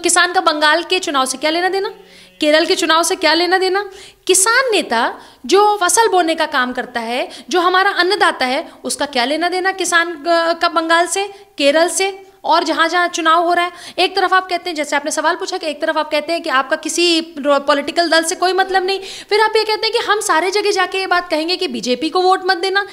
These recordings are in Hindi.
तो किसान का बंगाल के चुनाव से क्या लेना देना केरल के चुनाव से क्या लेना देना किसान नेता जो फसल बोने का काम करता है जो हमारा अन्नदाता है उसका क्या लेना देना किसान का बंगाल से केरल से और जहाँ जहाँ चुनाव हो रहा है एक तरफ आप कहते हैं जैसे आपने सवाल पूछा कि एक तरफ आप कहते हैं कि आपका किसी पॉलिटिकल दल से कोई मतलब नहीं फिर आप ये कहते हैं कि हम सारे जगह जाके ये बात कहेंगे कि बीजेपी को वोट मत देना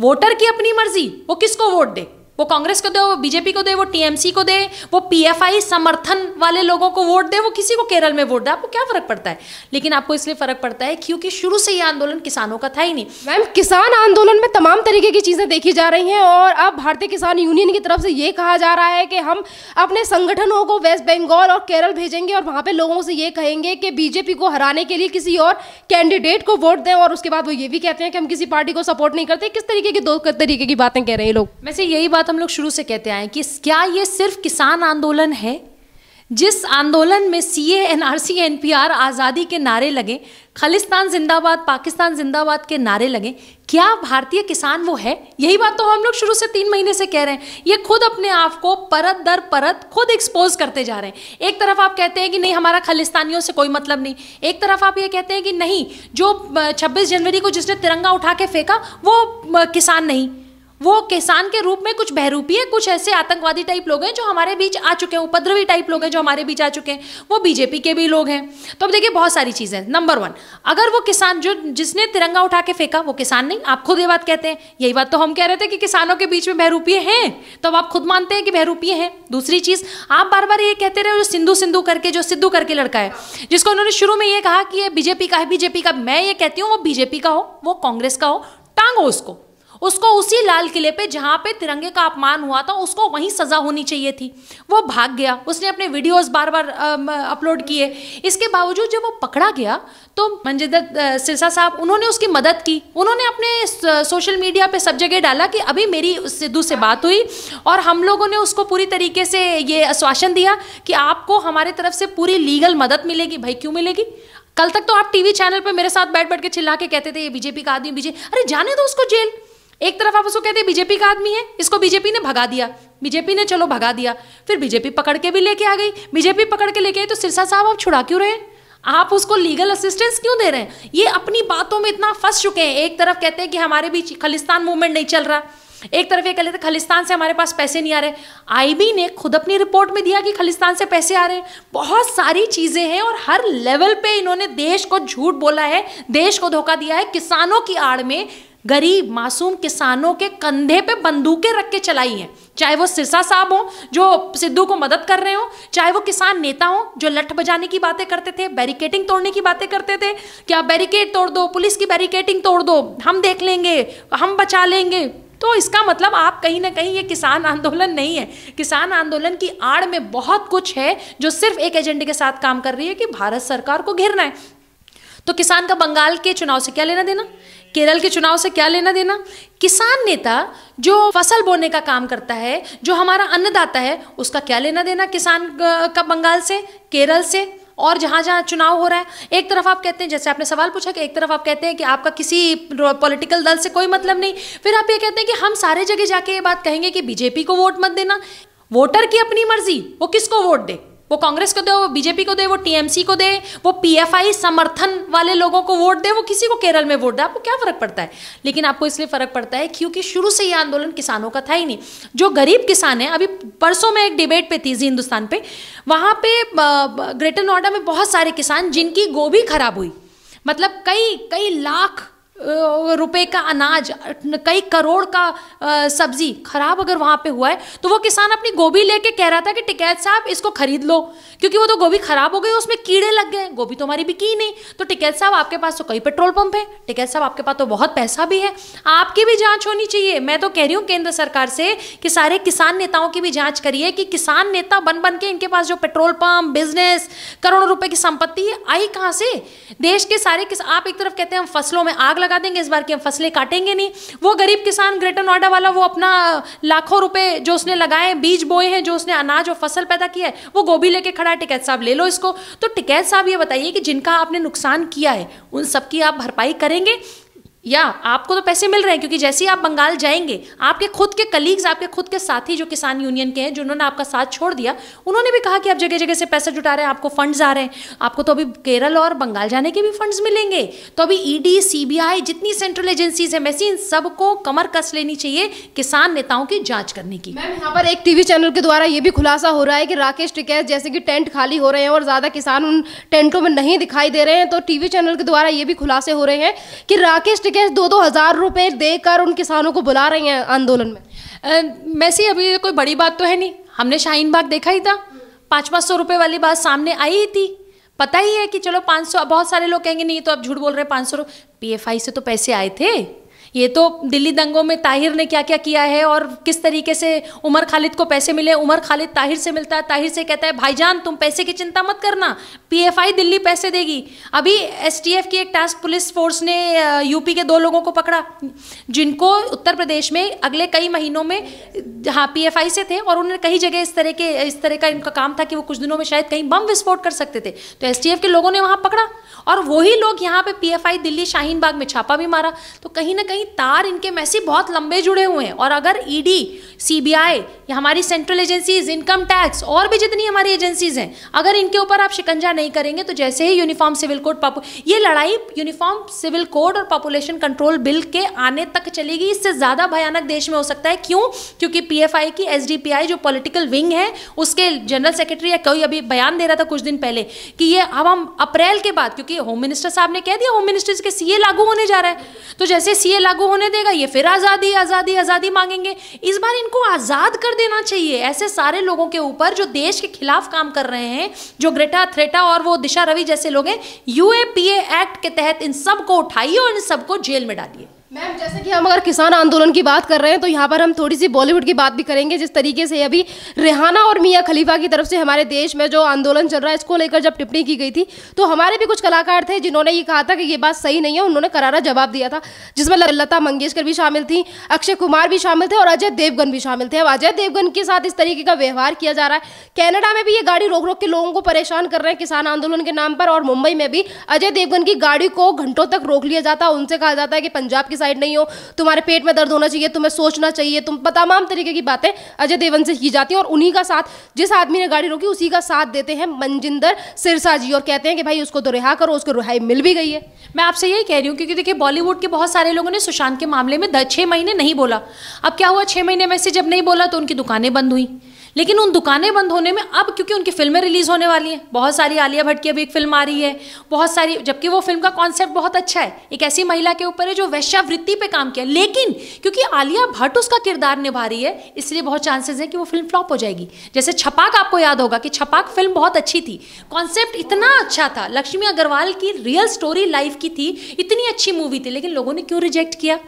वोटर की अपनी मर्जी वो किसको वोट दे वो कांग्रेस को दे वो बीजेपी को दे वो टीएमसी को दे वो पीएफआई समर्थन वाले लोगों को वोट दे वो किसी को केरल में वोट दे आपको क्या फर्क पड़ता है लेकिन आपको इसलिए फर्क पड़ता है क्योंकि शुरू से ये आंदोलन किसानों का था ही नहीं मैम किसान आंदोलन में तमाम तरीके की चीज़ें देखी जा रही हैं और अब भारतीय किसान यूनियन की तरफ से ये कहा जा रहा है कि हम अपने संगठनों को वेस्ट बंगाल और केरल भेजेंगे और वहां पर लोगों से ये कहेंगे कि बीजेपी को हराने के लिए किसी और कैंडिडेट को वोट दें और उसके बाद वो ये भी कहते हैं कि हम किसी पार्टी को सपोर्ट नहीं करते किस तरीके की दो तरीके की बातें कह रहे हैं लोग वैसे यही बात हम लोग शुरू से कहते आए कि क्या ये सिर्फ किसान आंदोलन है जिस आंदोलन में C A N R C N P R आज़ादी के नारे लगे खालिस्तान जिंदाबाद पाकिस्तान जिंदाबाद के नारे लगे क्या भारतीय किसान वो है यही बात तो हम लोग शुरू से तीन महीने से कह रहे हैं ये खुद अपने आप को परत दर परत खुद एक्सपोज करते जा रहे हैं एक तरफ आप कहते हैं कि नहीं हमारा खालिस्तानियों से कोई मतलब नहीं एक तरफ आप ये कहते हैं कि नहीं जो 26 जनवरी को जिसने तिरंगा उठा के फेंका वो किसान नहीं वो किसान के रूप में कुछ बहरूपी है कुछ ऐसे आतंकवादी टाइप लोग हैं जो हमारे बीच आ चुके हैं उपद्रवी टाइप लोग हैं जो हमारे बीच आ चुके हैं वो बीजेपी के भी लोग हैं तो अब देखिए बहुत सारी चीज़ें नंबर वन अगर वो किसान जो जिसने तिरंगा उठा के फेंका वो किसान नहीं आप खुद ये बात कहते हैं यही बात तो हम कह रहे थे कि किसानों के बीच में बहरूपीय हैं तो अब आप खुद मानते हैं कि बहरूपीय हैं दूसरी चीज़ आप बार बार ये कहते रहे जो सिंधु सिंधु करके जो सिद्धू करके लड़का है जिसको उन्होंने शुरू में ये कहा कि ये बीजेपी का है बीजेपी का मैं ये कहती हूँ वो बीजेपी का हो वो कांग्रेस का हो टांगो उसको उसको उसी लाल किले पे जहाँ पे तिरंगे का अपमान हुआ था उसको वहीं सज़ा होनी चाहिए थी वो भाग गया उसने अपने वीडियोस बार बार अपलोड किए इसके बावजूद जब वो पकड़ा गया तो मंजिदत सिरसा साहब उन्होंने उसकी मदद की उन्होंने अपने सोशल मीडिया पर सब जगह डाला कि अभी मेरी सिद्धू से बात हुई और हम लोगों ने उसको पूरी तरीके से ये आश्वासन दिया कि आपको हमारे तरफ से पूरी लीगल मदद मिलेगी भाई क्यों मिलेगी कल तक तो आप टीवी चैनल पे मेरे साथ बैठ बैठ के चिल्ला के कहते थे ये बीजेपी का आदमी बीजेपी अरे जाने दो उसको जेल एक तरफ आप उसको कहते हैं बीजेपी का आदमी है इसको बीजेपी ने भगा दिया बीजेपी ने चलो भगा दिया फिर बीजेपी पकड़ के भी लेके आ गई बीजेपी पकड़ के लेके आई तो सिरसा साहब आप छुड़ा क्यों रहे आप उसको लीगल असिस्टेंस क्यों दे रहे हैं ये अपनी बातों में इतना फंस चुके हैं एक तरफ कहते हैं कि हमारे बीच खलिस्तान मूवमेंट नहीं चल रहा एक तरफ ये कह लेते खालिस्तान से हमारे पास पैसे नहीं आ रहे आईबी ने खुद अपनी रिपोर्ट में दिया कि खालिस्तान से पैसे आ रहे हैं बहुत सारी चीज़ें हैं और हर लेवल पे इन्होंने देश को झूठ बोला है देश को धोखा दिया है किसानों की आड़ में गरीब मासूम किसानों के कंधे पे बंदूकें रख के चलाई हैं चाहे वो सिरसा साहब हो जो सिद्धू को मदद कर रहे हो चाहे वो किसान नेता हो जो लठ बजाने की बातें करते थे बैरिकेटिंग तोड़ने की बातें करते थे कि आप बैरिकेड तोड़ दो पुलिस की बैरिकेटिंग तोड़ दो हम देख लेंगे हम बचा लेंगे तो इसका मतलब आप कहीं ना कहीं ये किसान आंदोलन नहीं है किसान आंदोलन की आड़ में बहुत कुछ है जो सिर्फ एक एजेंडे के साथ काम कर रही है कि भारत सरकार को घिरना है तो किसान का बंगाल के चुनाव से क्या लेना देना केरल के चुनाव से क्या लेना देना किसान नेता जो फसल बोने का काम करता है जो हमारा अन्नदाता है उसका क्या लेना देना किसान का बंगाल से केरल से और जहाँ जहाँ चुनाव हो रहा है एक तरफ आप कहते हैं जैसे आपने सवाल पूछा कि एक तरफ आप कहते हैं कि आपका किसी पॉलिटिकल दल से कोई मतलब नहीं फिर आप ये कहते हैं कि हम सारे जगह जाके ये बात कहेंगे कि बीजेपी को वोट मत देना वोटर की अपनी मर्जी वो किसको वोट दे वो कांग्रेस को दे वो बीजेपी को दे वो टीएमसी को दे वो पीएफआई समर्थन वाले लोगों को वोट दे वो किसी को केरल में वोट दे आपको क्या फर्क पड़ता है लेकिन आपको इसलिए फर्क पड़ता है क्योंकि शुरू से ये आंदोलन किसानों का था ही नहीं जो गरीब किसान है अभी परसों में एक डिबेट पे थी जी हिंदुस्तान पे वहां पे ग्रेटर नोएडा में बहुत सारे किसान जिनकी गोभी खराब हुई मतलब कई कई लाख रुपए का अनाज कई करोड़ का सब्जी खराब अगर वहां पे हुआ है तो वो किसान अपनी गोभी लेके कह रहा था कि टिकैत साहब इसको खरीद लो क्योंकि वो तो गोभी खराब हो गई उसमें कीड़े लग गए गोभी तो हमारी की नहीं तो टिकैत साहब आपके पास तो कई पेट्रोल पंप है टिकैत साहब आपके पास तो बहुत पैसा भी है आपकी भी जाँच होनी चाहिए मैं तो कह रही हूँ केंद्र सरकार से कि सारे किसान नेताओं की भी जाँच करिए कि किसान नेता बन बन के इनके पास जो पेट्रोल पंप बिजनेस करोड़ों रुपए की संपत्ति आई कहाँ से देश के सारे आप एक तरफ कहते हैं हम फसलों में आग लगा लगा देंगे इस बार की हम फसलें काटेंगे नहीं वो गरीब किसान ग्रेटर नोएडा वाला वो अपना लाखों रुपए जो उसने लगाए बीज बोए हैं जो उसने अनाज और फसल पैदा किया है वो गोभी लेके खड़ा टिकैत साहब ले लो इसको तो टिकैत साहब ये बताइए कि जिनका आपने नुकसान किया है उन सबकी आप भरपाई करेंगे या आपको तो पैसे मिल रहे हैं क्योंकि जैसे ही आप बंगाल जाएंगे आपके खुद के कलीग्स आपके खुद के साथी जो किसान यूनियन के हैं जिन्होंने आपका साथ छोड़ दिया उन्होंने भी कहा कि आप जगह जगह से पैसा जुटा रहे हैं आपको फंड्स आ रहे हैं आपको तो अभी केरल और बंगाल जाने के भी फंड्स मिलेंगे तो अभी ईडी e सीबीआई जितनी सेंट्रल एजेंसीज है वैसे इन सबको कमर कस लेनी चाहिए किसान नेताओं की जाँच करने की मैम यहाँ पर एक टीवी चैनल के द्वारा ये भी खुलासा हो रहा है कि राकेश टिकैत जैसे कि टेंट खाली हो रहे हैं और ज़्यादा किसान उन टेंटों में नहीं दिखाई दे रहे हैं तो टीवी चैनल के द्वारा ये भी खुलासे हो रहे हैं कि राकेश जगह दो दो हज़ार रुपए देकर उन किसानों को बुला रही हैं आंदोलन में वैसे अभी कोई बड़ी बात तो है नहीं हमने शाहीन बाग देखा ही था पाँच पाँच सौ रुपये वाली बात सामने आई ही थी पता ही है कि चलो पाँच सौ बहुत सारे लोग कहेंगे नहीं तो आप झूठ बोल रहे हैं पाँच सौ पी से तो पैसे आए थे ये तो दिल्ली दंगों में ताहिर ने क्या क्या किया है और किस तरीके से उमर खालिद को पैसे मिले उमर खालिद ताहिर से मिलता है ताहिर से कहता है भाईजान तुम पैसे की चिंता मत करना पीएफआई दिल्ली पैसे देगी अभी एसटीएफ की एक टास्क पुलिस फोर्स ने यूपी के दो लोगों को पकड़ा जिनको उत्तर प्रदेश में अगले कई महीनों में हाँ पी से थे और उन्होंने कई जगह इस तरह के इस तरह का इनका काम था कि वो कुछ दिनों में शायद कहीं बम विस्फोट कर सकते थे तो एस के लोगों ने वहाँ पकड़ा और वही लोग यहाँ पे पी दिल्ली शाहीन बाग में छापा भी मारा तो कहीं ना कहीं कई तार इनके में से बहुत लंबे जुड़े हुए हैं और अगर ईडी e सीबीआई या हमारी सेंट्रल एजेंसीज इनकम टैक्स और भी जितनी हमारी एजेंसीज हैं अगर इनके ऊपर आप शिकंजा नहीं करेंगे तो जैसे ही यूनिफॉर्म सिविल कोड ये लड़ाई यूनिफॉर्म सिविल कोड और पॉपुलेशन कंट्रोल बिल के आने तक चलेगी इससे ज़्यादा भयानक देश में हो सकता है क्यों क्योंकि पी की एस जो पॉलिटिकल विंग है उसके जनरल सेक्रेटरी या कोई अभी बयान दे रहा था कुछ दिन पहले कि ये अब हम अप्रैल के बाद क्योंकि होम मिनिस्टर साहब ने कह दिया होम मिनिस्टर के सीए लागू होने जा रहा है तो जैसे सीए लागू लागू होने देगा ये फिर आज़ादी आज़ादी आज़ादी मांगेंगे इस बार इनको आज़ाद कर देना चाहिए ऐसे सारे लोगों के ऊपर जो देश के खिलाफ काम कर रहे हैं जो ग्रेटा थ्रेटा और वो दिशा रवि जैसे लोग हैं यूएपीए एक्ट के तहत इन सबको उठाइए और इन सबको जेल में डालिए मैम जैसे कि हम अगर किसान आंदोलन की बात कर रहे हैं तो यहाँ पर हम थोड़ी सी बॉलीवुड की बात भी करेंगे जिस तरीके से अभी रेहाना और मियाँ खलीफा की तरफ से हमारे देश में जो आंदोलन चल रहा है इसको लेकर जब टिप्पणी की गई थी तो हमारे भी कुछ कलाकार थे जिन्होंने ये कहा था कि ये बात सही नहीं है उन्होंने करारा जवाब दिया था जिसमें लता मंगेशकर भी शामिल थी अक्षय कुमार भी शामिल थे और अजय देवगन भी शामिल थे अब अजय देवगन के साथ इस तरीके का व्यवहार किया जा रहा है कैनेडा में भी ये गाड़ी रोक रोक के लोगों को परेशान कर रहे हैं किसान आंदोलन के नाम पर और मुंबई में भी अजय देवगन की गाड़ी को घंटों तक रोक लिया जाता है उनसे कहा जाता है कि पंजाब के सेटिस्फाइड नहीं हो तुम्हारे पेट में दर्द होना चाहिए तुम्हें सोचना चाहिए तुम तमाम तरीके की बातें अजय देवन से की जाती हैं और उन्हीं का साथ जिस आदमी ने गाड़ी रोकी उसी का साथ देते हैं मंजिंदर सिरसा जी और कहते हैं कि भाई उसको तो रिहा करो उसको रिहाई मिल भी गई है मैं आपसे यही कह रही हूँ क्योंकि देखिए बॉलीवुड के बहुत सारे लोगों ने सुशांत के मामले में छः महीने नहीं बोला अब क्या हुआ छः महीने में से जब नहीं बोला तो उनकी दुकानें बंद हुई लेकिन उन दुकानें बंद होने में अब क्योंकि उनकी फिल्में रिलीज़ होने वाली हैं बहुत सारी आलिया भट्ट की अभी एक फिल्म आ रही है बहुत सारी जबकि वो फिल्म का कॉन्सेप्ट बहुत अच्छा है एक ऐसी महिला के ऊपर है जो वैश्यावृत्ति पे काम किया लेकिन क्योंकि आलिया भट्ट उसका किरदार निभा रही है इसलिए बहुत चांसेस है कि वो फिल्म फ्लॉप हो जाएगी जैसे छपाक आपको याद होगा कि छपाक फिल्म बहुत अच्छी थी कॉन्सेप्ट इतना अच्छा था लक्ष्मी अग्रवाल की रियल स्टोरी लाइफ की थी इतनी अच्छी मूवी थी लेकिन लोगों ने क्यों रिजेक्ट किया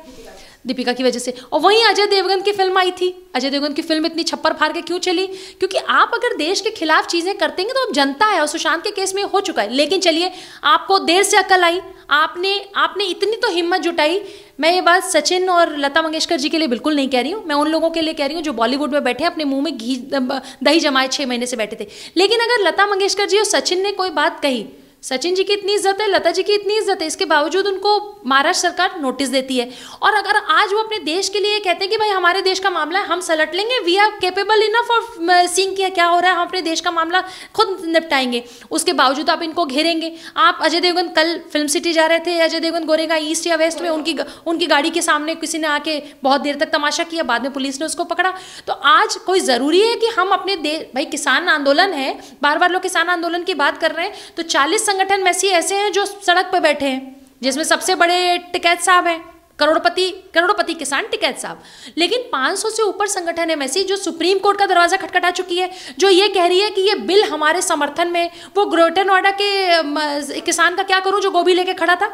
दीपिका की वजह से और वहीं अजय देवगन की फिल्म आई थी अजय देवगन की फिल्म इतनी छप्पर फाड़ के क्यों चली क्योंकि आप अगर देश के खिलाफ चीज़ें करते हैं तो आप जनता है और सुशांत के केस में हो चुका है लेकिन चलिए आपको देर से अकल आई आपने आपने इतनी तो हिम्मत जुटाई मैं ये बात सचिन और लता मंगेशकर जी के लिए बिल्कुल नहीं कह रही हूँ मैं उन लोगों के लिए कह रही हूँ जो बॉलीवुड में बैठे अपने मुंह में घी दही जमाए छः महीने से बैठे थे लेकिन अगर लता मंगेशकर जी और सचिन ने कोई बात कही सचिन जी की इतनी इज्जत है लता जी की इतनी इज्जत है इसके बावजूद उनको महाराष्ट्र सरकार नोटिस देती है और अगर आज वो अपने देश के लिए कहते हैं कि भाई हमारे देश का मामला है हम सलट लेंगे we are capable enough of scene क्या क्या हो रहा है हम अपने देश का मामला खुद निपटाएंगे उसके बावजूद आप इनको घेरेंगे आप अजय देवगन कल फिल्म सिटी जा रहे थे अजय देवगन गोरेगा ईस्ट या वेस्ट में उनकी उनकी गाड़ी के सामने किसी ने आके बहुत देर तक तमाशा किया बाद में पुलिस ने उसको पकड़ा तो आज कोई ज़रूरी है कि हम अपने देश भाई किसान आंदोलन है बार बार लोग किसान आंदोलन की बात कर रहे हैं तो चालीस संगठन वैसे ऐसे हैं जो सड़क पर बैठे हैं जिसमें सबसे बड़े टिकैत साहब हैं करोड़पति करोड़पति किसान टिकैत साहब लेकिन 500 से ऊपर संगठन है मैसी जो सुप्रीम कोर्ट का दरवाजा खटखटा चुकी है जो ये कह रही है कि ये बिल हमारे समर्थन में वो ग्रेटर नोएडा के किसान का क्या करूं जो गोभी लेके खड़ा था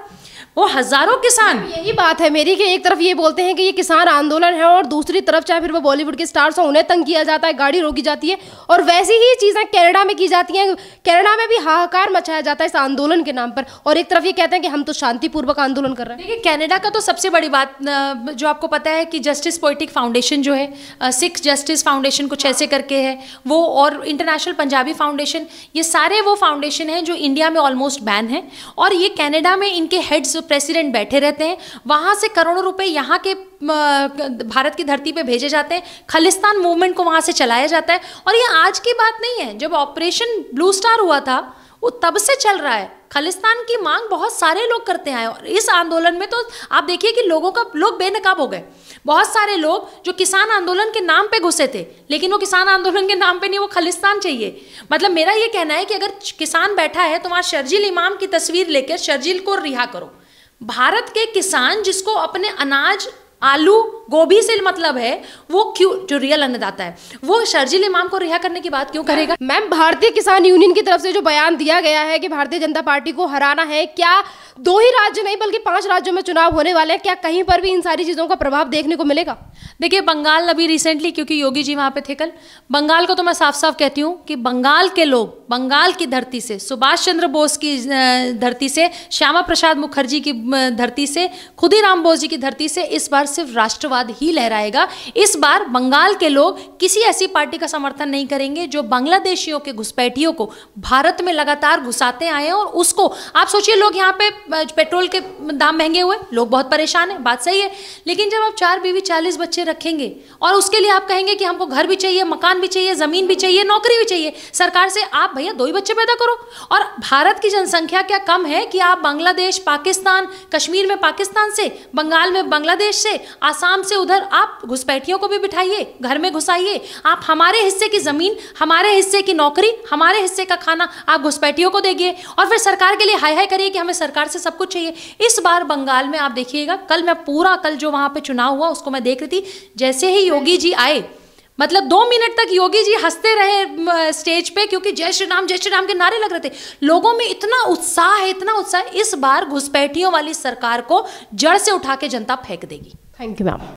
वो हजारों किसान यही बात है मेरी कि एक तरफ ये बोलते हैं कि ये किसान आंदोलन है और दूसरी तरफ चाहे फिर वो बॉलीवुड के स्टार्स हो उन्हें तंग किया जाता है गाड़ी रोकी जाती है और वैसी ही चीज़ें कैनेडा में की जाती हैं कैनेडा में भी हाहाकार मचाया जाता है इस आंदोलन के नाम पर और एक तरफ ये कहते हैं कि हम तो शांतिपूर्वक आंदोलन कर रहे हैं देखिए का तो सबसे बड़ी बात जो आपको पता है कि जस्टिस पोइटिक फाउंडेशन जो है सिख जस्टिस फाउंडेशन कुछ ऐसे करके है वो और इंटरनेशनल पंजाबी फाउंडेशन ये सारे वो फाउंडेशन हैं जो इंडिया में ऑलमोस्ट बैन हैं और ये कनाडा में इनके हेड्स प्रेसिडेंट बैठे रहते हैं वहाँ से करोड़ों रुपये यहाँ के भारत की धरती पे भेजे जाते हैं खालिस्तान मूवमेंट को वहाँ से चलाया जाता है और ये आज की बात नहीं है जब ऑपरेशन ब्लू स्टार हुआ था वो तब से चल रहा है खालिस्तान की मांग बहुत सारे लोग करते आए और इस आंदोलन में तो आप देखिए कि लोगों का लोग बेनकाब हो गए बहुत सारे लोग जो किसान आंदोलन के नाम पे घुसे थे लेकिन वो किसान आंदोलन के नाम पे नहीं वो खालिस्तान चाहिए मतलब मेरा ये कहना है कि अगर किसान बैठा है तो वहाँ शर्जील इमाम की तस्वीर लेकर शर्जील को रिहा करो भारत के किसान जिसको अपने अनाज आलू गोभी से मतलब है वो क्यों जो रियल अन्नदाता है वो शर्जिल इमाम को रिहा करने की बात क्यों करेगा मैम भारतीय किसान यूनियन की तरफ से जो बयान दिया गया है कि भारतीय जनता पार्टी को हराना है क्या दो ही राज्य नहीं बल्कि पांच राज्यों में चुनाव होने वाले हैं क्या कहीं पर भी इन सारी चीज़ों का प्रभाव देखने को मिलेगा देखिए बंगाल अभी रिसेंटली क्योंकि योगी जी वहां पे थे कल बंगाल को तो मैं साफ साफ कहती हूँ कि बंगाल के लोग बंगाल की धरती से सुभाष चंद्र बोस की धरती से श्यामा प्रसाद मुखर्जी की धरती से राम बोस जी की धरती से इस बार सिर्फ राष्ट्रवाद ही लहराएगा इस बार बंगाल के लोग किसी ऐसी पार्टी का समर्थन नहीं करेंगे जो बांग्लादेशियों के घुसपैठियों को भारत में लगातार घुसाते आए हैं और उसको आप सोचिए लोग यहाँ पे पेट्रोल के दाम महंगे हुए लोग बहुत परेशान हैं बात सही है लेकिन जब आप चार बीवी चालीस बच्चे रखेंगे और उसके लिए आप कहेंगे कि हमको घर भी चाहिए मकान भी चाहिए ज़मीन भी चाहिए नौकरी भी चाहिए सरकार से आप भैया दो ही बच्चे पैदा करो और भारत की जनसंख्या क्या कम है कि आप बांग्लादेश पाकिस्तान कश्मीर में पाकिस्तान से बंगाल में बांग्लादेश से आसाम से उधर आप घुसपैठियों को भी बिठाइए घर में घुसाइए आप हमारे हिस्से की ज़मीन हमारे हिस्से की नौकरी हमारे हिस्से का खाना आप घुसपैठियों को देंगे और फिर सरकार के लिए हाई हाई करिए कि हमें सरकार से सब कुछ चाहिए इस बार बंगाल में आप देखिएगा कल मैं पूरा कल जो वहां पे चुनाव हुआ उसको मैं देख रही थी जैसे ही योगी जी आए मतलब दो मिनट तक योगी जी हंसते रहे स्टेज पे क्योंकि जय श्री राम जय श्री राम के नारे लग रहे थे लोगों में इतना उत्साह है इतना उत्साह इस बार घुसपैठियों वाली सरकार को जड़ से उठा के जनता फेंक देगी थैंक यू मैम